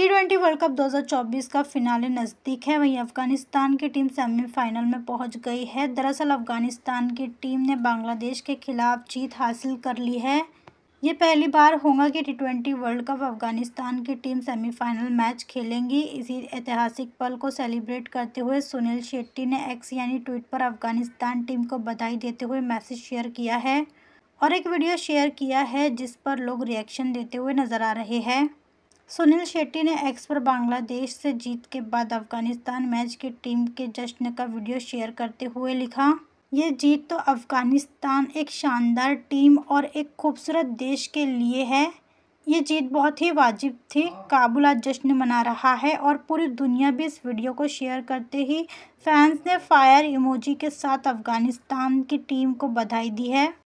T twenty World cup 2024 का finale नज़दीक है वहीं अफ़गानिस्तान की टीम सेमीफाइनल में पहुंच गई है दरअसल अफ़गानिस्तान की टीम ने बांग्लादेश के खिलाफ जीत हासिल कर ली है ये पहली बार होगा कि T twenty World Cup Afghanistan की टीम सेमीफाइनल मैच खेलेंगी इसी ऐतिहासिक पल को सेलिब्रेट करते हुए सुनील शेट्टी ने एक्स यानी ट्वीट पर अफ़गानिस्तान टीम को बधाई देते हुए मैसेज शेयर किया है और एक वीडियो शेयर किया है जिस पर लोग रिएक्शन देते हुए नज़र आ रहे हैं सुनील शेट्टी ने एक्स पर बांग्लादेश से जीत के बाद अफगानिस्तान मैच की टीम के जश्न का वीडियो शेयर करते हुए लिखा ये जीत तो अफगानिस्तान एक शानदार टीम और एक खूबसूरत देश के लिए है ये जीत बहुत ही वाजिब थी काबुल आज जश्न मना रहा है और पूरी दुनिया भी इस वीडियो को शेयर करते ही फैंस ने फायर इमोजी के साथ अफगानिस्तान की टीम को बधाई दी है